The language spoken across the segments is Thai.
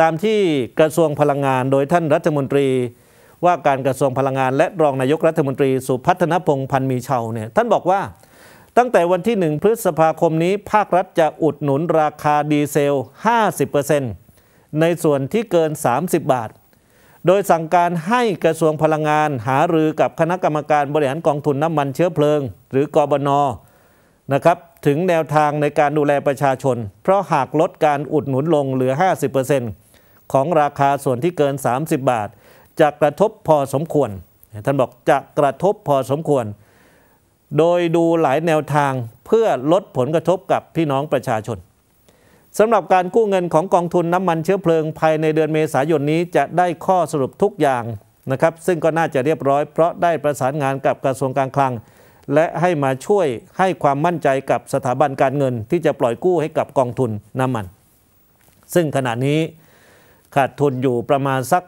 ตามที่กระทรวงพลังงานโดยท่านรัฐมนตรีว่าการกระทรวงพลังงานและรองนายกรัฐมนตรี สุพัฒนพงษ์พันมีเชาเนี่ยท่านบอกว่าตั้งแต่วันที่1พฤษภาคมนี้ภาครัฐจะอุดหนุนราคาดีเซล 50%ในส่วนที่เกิน 30 บาท โดยสั่งการให้กระทรวงพลังงานหารือกับ คณะกรรมการบริหารกองทุนน้ำมันเชื้อเพลิง หรือกอบนนะครับถึงแนวทางในการดูแลประชาชน เพราะหากลดการอุดหนุนลงเหลือ 50%ของราคาส่วนที่เกิน 30 บาทจะกระทบพอสมควร ท่านบอกจะกระทบพอสมควร โดยดูหลายแนวทางเพื่อลดผลกระทบกับพี่น้องประชาชนสำหรับการกู้เงินของกองทุนน้ำมันเชื้อเพลิงภายในเดือนเมษายนนี้จะได้ข้อสรุปทุกอย่างนะครับ ซึ่งก็น่าจะเรียบร้อยเพราะได้ประสานงานกับกระทรวงการคลัง และให้มาช่วยให้ความมั่นใจกับสถาบันการเงิน ที่จะปล่อยกู้ให้กับกองทุนน้ำมัน ซึ่งขณะนี้ขาดทุนอยู่ประมาณสัก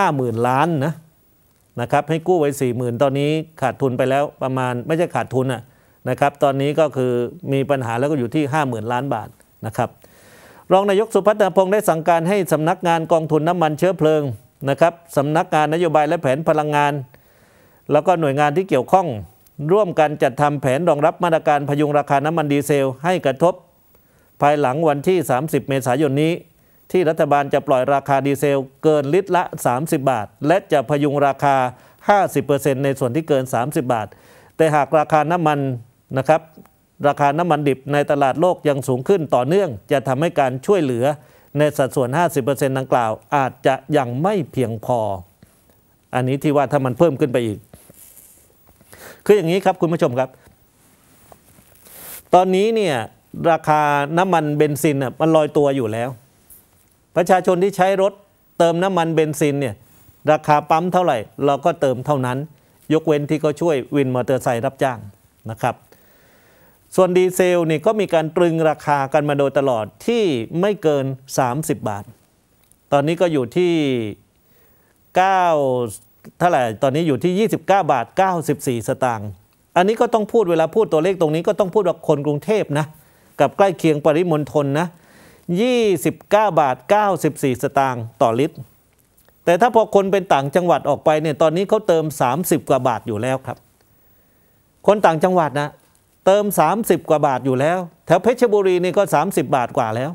50,000ล้านนะนะครับให้กู้ไว้ 40,000 ตอนนี้ขาดทุนไปแล้วประมาณไม่ใช่ขาดทุนนะครับตอนนี้ก็คือมีปัญหาแล้วก็อยู่ที่ 50,000ล้านบาทนะครับรองนายกสุพัฒนพงศ์ได้สั่งการให้สำนักงานกองทุนน้ำมันเชื้อเพลิงนะครับสำนักงานนโยบายและแผนพลังงาน แล้วก็หน่วยงานที่เกี่ยวข้อง ร่วมกันจัดทำแผนรองรับมาตรการพยุงราคาน้ำมันดีเซลให้กระทบภายหลังวันที่ 30 เมษายนนี้ที่รัฐบาลจะปล่อยราคาดีเซลเกินลิตรละ 30 บาท และจะพยุงราคา 50%ในส่วนที่เกิน 30 บาท แต่หากราคาน้ำมันนะครับ ราคาน้ำมันดิบในตลาดโลกยังสูงขึ้นต่อเนื่องจะทำให้การช่วยเหลือในสัดส่วน 50%ดังกล่าว อาจจะยังไม่เพียงพอ อันนี้ที่ว่าถ้ามันเพิ่มขึ้นไปอีก คืออย่างนี้ครับคุณผู้ชมครับ ตอนนี้เนี่ยราคาน้ำมันเบนซินมันลอยตัวอยู่แล้วประชาชนที่ใช้รถเติมน้ำมันเบนซินเนี่ยราคาปั๊มเท่าไหร่ เราก็เติมเท่านั้น ยกเว้นที่เขาช่วยวินมอเตอร์ไซค์รับจ้างนะครับส่วนดีเซลนี่ก็มีการตรึงราคากันมาโดยตลอดที่ไม่เกิน 30 บาท ตอนนี้ก็อยู่ที่9เท่าไหร่ตอนนี้อยู่ที่ 29 บาท94 สตางค์อันนี้ก็ต้องพูดเวลาพูดตัวเลขตรงนี้ก็ต้องพูดว่าคนกรุงเทพนะ กับใกล้เคียงปริมณฑลนะ29บาท94 สตางค์ต่อลิตร แต่ถ้าพอคนเป็นต่างจังหวัดออกไปเนี่ยตอนนี้เขาเติม 30 กว่าบาทอยู่แล้วครับ คนต่างจังหวัดนะ เติม 30 กว่าบาทอยู่แล้ว แถวเพชรบุรีนี่ก็ 30 บาทกว่าแล้ว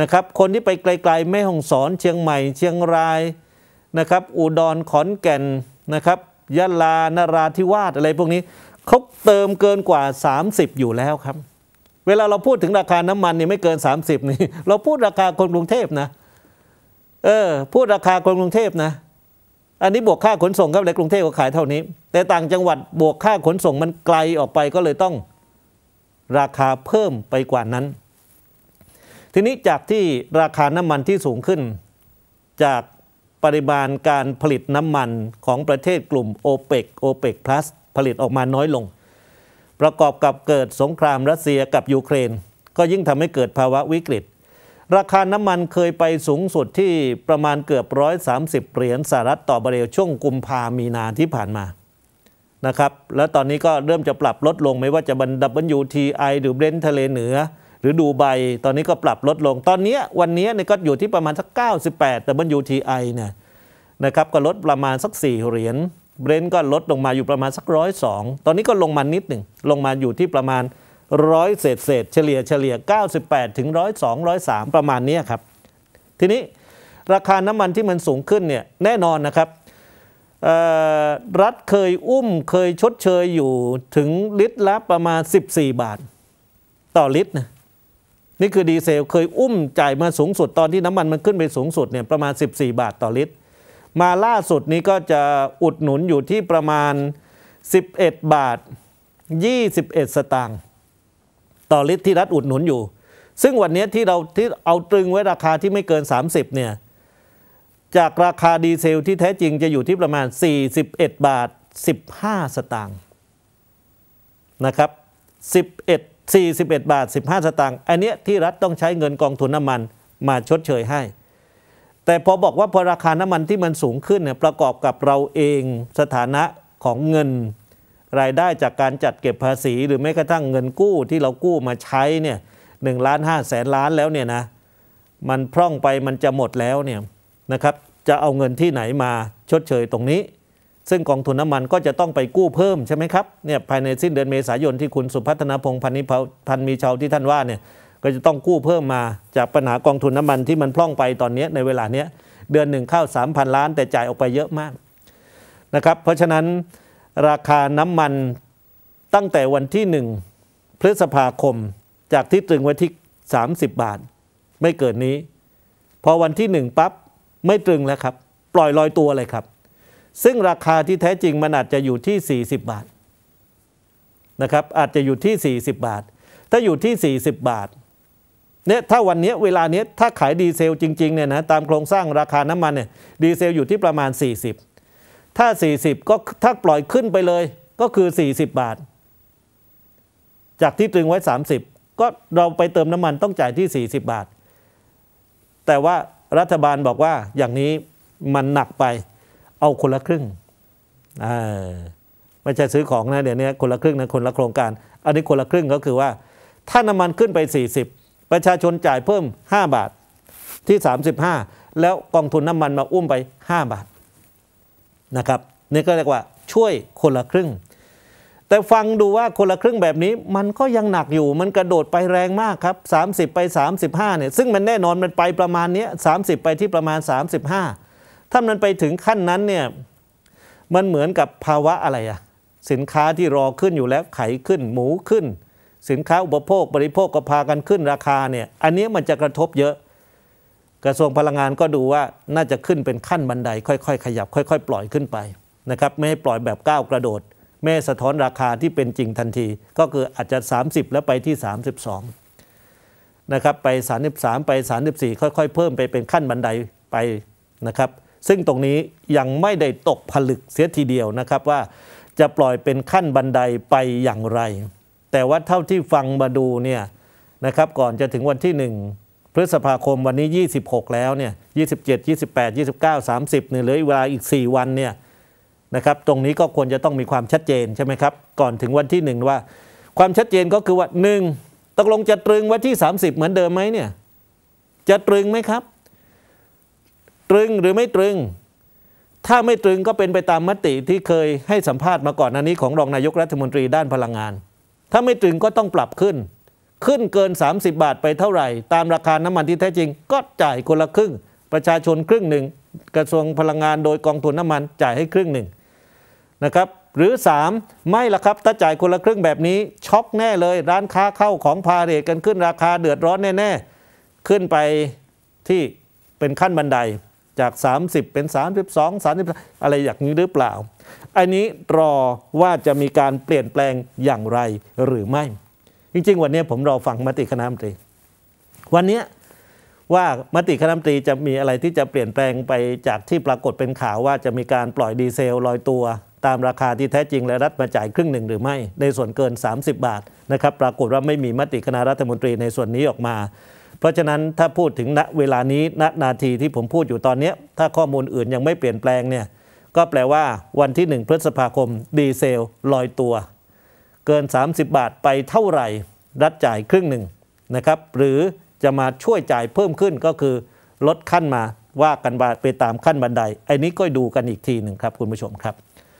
นะครับ คนที่ไปไกลๆแม่ฮ่องสอนเชียงใหม่ เชียงรายนะครับอุดรขอนแก่นนะครับยะลานราธิวาสอะไรพวกนี้เขาเติมเกินกว่า 30 อยู่แล้วครับเวลาเราพูดถึงราคาน้ำมันนี่ไม่เกิน 30 นี่เราพูดราคาคนกรุงเทพนะ เออพูดราคาคนกรุงเทพนะ อันนี้บวกค่าขนส่งครับในกรุงเทพก็ขายเท่านี้ แต่ต่างจังหวัดบวกค่าขนส่งมันไกลออกไปก็เลยต้องราคาเพิ่มไปกว่านั้น ทีนี้จากที่ราคาน้ำมันที่สูงขึ้น จากปริมาณการผลิตน้ำมันของประเทศกลุ่มโอเปกโอเปกพลัสผลิตออกมาน้อยลงประกอบกับเกิดสงครามรัสเซียกับยูเครน ก็ยิ่งทำให้เกิดภาวะวิกฤตราคาน้ำมันเคยไปสูงสุดที่ประมาณเกือบร้อยสามสิบเหรียญสหรัฐต่อบ์เรลช่วงกุมภามีนาที่ผ่านมานะครับแล้วตอนนี้ก็เริ่มจะปรับลดลงไม่ว่าจะบันดับบิยูทีไอหรือเบรนท์ทะเลเหนือ หรือดูไบตอนนี้ก็ปรับลดลง ตอนนี้วันนี้นก็อยู่ที่ประมาณสัก98ีไอเนี่ยนะครับก็ลดประมาณสัก 4 เหรียญเบรนท์ก็ลดลงมาอยู่ประมาณสักร้อยสองตอนนี้ก็ลงมานิดหนึ่งลงมาอยู่ที่ประมาณร้อยเศษเศษเฉลี่ยเฉลี่ย 98ถึงร้อยสองร้อยสามประมาณนี้ครับ ทีนี้ราคาน้ำมันที่มันสูงขึ้นเนี่ยแน่นอนนะครับรัฐเคยอุ้มเคยชดเชยอยู่ถึงลิตรละประมาณ 14 บาทต่อลิตรนะนี่คือดีเซลเคยอุ้มจ่ายมาสูงสุดตอนที่น้ำมันมันขึ้นไปสูงสุดเนี่ยประมาณ 14 บาท ต่อลิตรมาล่าสุดนี้ก็จะอุดหนุนอยู่ที่ประมาณ 11 บาท 21 สตางค์ ต่อลิตรที่รัฐอุดหนุนอยู่ ซึ่งวันนี้ที่เราที่เอาตรึงไว้ราคาที่ไม่เกิน 30 เนี่ย จากราคาดีเซลที่แท้จริงจะอยู่ที่ประมาณ 41 บาท 15 สตางค์ นะครับ 11 41 บาท 15 สตางค์ อันเนี้ยที่รัฐต้องใช้เงินกองทุนน้ำมันมาชดเชยให้แต่พอบอกว่าพอราคาน้ำมันที่มันสูงขึ้นเนี่ยประกอบกับเราเองสถานะของเงิน รายได้จากการจัดเก็บภาษี หรือแม้กระทั่งเงินกู้ที่เรากู้มาใช้เนี่ยหนึ่งล้านห้าแสนล้านแล้วเนี่ยนะมันพร่องไปมันจะหมดแล้วเนี่ยนะครับจะเอาเงินที่ไหนมาชดเชยตรงนี้ ซึ่งกองทุนน้ำมันก็จะต้องไปกู้เพิ่มใช่ไหมครับเนี่ยภายในสิ้นเดือนเมษายนที่คุณสุพัฒนพงพันนิพันมีชาวที่ท่านว่าเนี่ยก็จะต้องกู้เพิ่มมาจากปัญหากองทุนน้ำมันที่มันพล่องไปตอนนี้ในเวลาเนี้ยเดือนหนึ่งเข้า3,000 ล้าน แต่จ่ายออกไปเยอะมากนะครับเพราะฉะนั้นราคาน้ำมันตั้งแต่วันที่ 1พฤษภาคมจากที่ตรึงไว้ที่ 30 บาท ไม่เกิดนี้ พอวันที่ 1ปั๊บไม่ตรึงแล้วครับ ปล่อยลอยตัวเลยครับ ซึ่งราคาที่แท้จริงมันอาจจะอยู่ที่ 40 บาทนะครับอาจจะอยู่ที่ 40 บาท ถ้าอยู่ที่ 40 บาทเนี่ยถ้าวันนี้เวลานี้ถ้าขายดีเซลจริงๆเนี่ยนะตามโครงสร้างราคาน้ำมันเนี่ยดีเซลอยู่ที่ประมาณ 40 ถ้า 40ก็ถ้าปล่อยขึ้นไปเลยก็คือ 40 บาท จากที่ตรึงไว้ 30 ก็เราไปเติมน้ำมันต้องจ่ายที่ 40 บาท แต่ว่ารัฐบาลบอกว่าอย่างนี้มันหนักไปเอาคนละครึ่งไม่ใช่ซื้อของนะเดี๋ยวนี้คนละครึ่งนะคนละโครงการ อันนี้คนละครึ่งก็คือว่า ถ้าน้ำมันขึ้นไป 40ประชาชนจ่ายเพิ่ม 5 บาทที่ 35 แล้วกองทุนน้ำมันมาอุ้มไป 5 บาทนะครับนี่ก็เรียกว่าช่วยคนละครึ่ง แต่ฟังดูว่าคนละครึ่งแบบนี้มันก็ยังหนักอยู่มันกระโดดไปแรงมากครับ 30 ไป 35เนี่ยซึ่งมันแน่นอนมันไปประมาณนี้30 ไปที่ประมาณ 35 ถ้ามันไปถึงขั้นนั้นเนี่ยมันเหมือนกับภาวะอะไรอะสินค้าที่รอขึ้นอยู่แล้วไขขึ้น หมูขึ้นสินค้าอุปโภคบริโภคก็พากันขึ้นราคาเนี่ยอันนี้มันจะกระทบเยอะ กระทรวงพลังงานก็ดูว่าน่าจะขึ้นเป็นขั้นบันไดค่อยๆ ขยับ ค่อยๆปล่อยขึ้นไปนะครับไม่ให้ปล่อยแบบก้าวกระโดดไม่สะท้อนราคาที่เป็นจริงทันทีก็คืออาจจะ 30 แล้วไปที่32นะครับไป 33 ไป 34 ค่อยๆ เพิ่มไปเป็นขั้นบันไดไปนะครับ ซึ่งตรงนี้ยังไม่ได้ตกผลึกเสียทีเดียวนะครับว่าจะปล่อยเป็นขั้นบันไดไปอย่างไรแต่ว่าเท่าที่ฟังมาดูเนี่ยนะครับก่อนจะถึงวันที่ 1 พฤษภาคมวันนี้ 26 แล้วเนี่ย27 28 29 30เนี่ยเหลือีเวลาอีก 4 วันเนี่ยนะครับตรงนี้ก็ควรจะต้องมีความชัดเจนใช่ไหมครับก่อนถึงวันที่ 1 ว่า ความชัดเจนก็คือว่า 1 ตกลงจะตรึงไว้ที่ 30 เหมือนเดิมไหมเนี่ยจะตรึงไหมครับ ตรึงหรือไม่ตรึง ถ้าไม่ตรึงก็เป็นไปตามมติที่เคยให้สัมภาษณ์มาก่อนอันนี้ของรองนายกรัฐมนตรีด้านพลังงานถ้าไม่ตรึงก็ต้องปรับขึ้นขึ้นเกิน 30 บาทไปเท่าไหร่ ตามราคาน้ำมันที่แท้จริงก็จ่ายคนละครึ่งประชาชนครึ่งหนึ่งกระทรวงพลังงานโดยกองทุนน้ำมันจ่ายให้ครึ่งหนึ่งนะครับหรือ 3 ไม่ละครับถ้าจ่ายคนละครึ่งแบบนี้ ช็อกแน่เลยร้านค้าเข้าของพาเรตกันขึ้นราคาเดือดร้อนแน่ๆ ขึ้นไปที่เป็นขั้นบันไดจาก 30 เป็น 32 3สอะไรอย่างนี้หรือเปล่าอันนี้รอว่าจะมีการเปลี่ยนแปลงอย่างไรหรือไม่ จริง ๆ วันนี้ผมรอฟังมติคณะมนตรี วันนี้ว่ามติคณะมนตรีจะมีอะไรที่จะเปลี่ยนแปลงไปจากที่ปรากฏเป็นข่าวว่าจะมีการปล่อยดีเซลลอยตัว ตามราคาที่แท้จริง และรัฐมาจ่ายครึ่งหนึ่ง หรือไม่ ในส่วนเกิน 30 บาทนะครับปรากฏว่าไม่มีมติคณะรัฐมนตรีในส่วนนี้ออกมาเพราะฉะนั้นถ้าพูดถึงณเวลานี้ณนาทีที่ผมพูดอยู่ตอนนี้ ถ้าข้อมูลอื่นยังไม่เปลี่ยนแปลงเนี่ยก็แปลว่าวันที่ 1 พฤษภาคมดีเซลลอยตัว เกิน 30 บาทไปเท่าไหร่ รัฐจ่ายครึ่งหนึ่งนะครับหรือจะมาช่วยจ่ายเพิ่มขึ้นก็คือ ลดขั้นมาว่ากันไปตามขั้นบันไดไอ้นี้ก็ดูกันอีกทีหนึ่งครับคุณผู้ชมครับ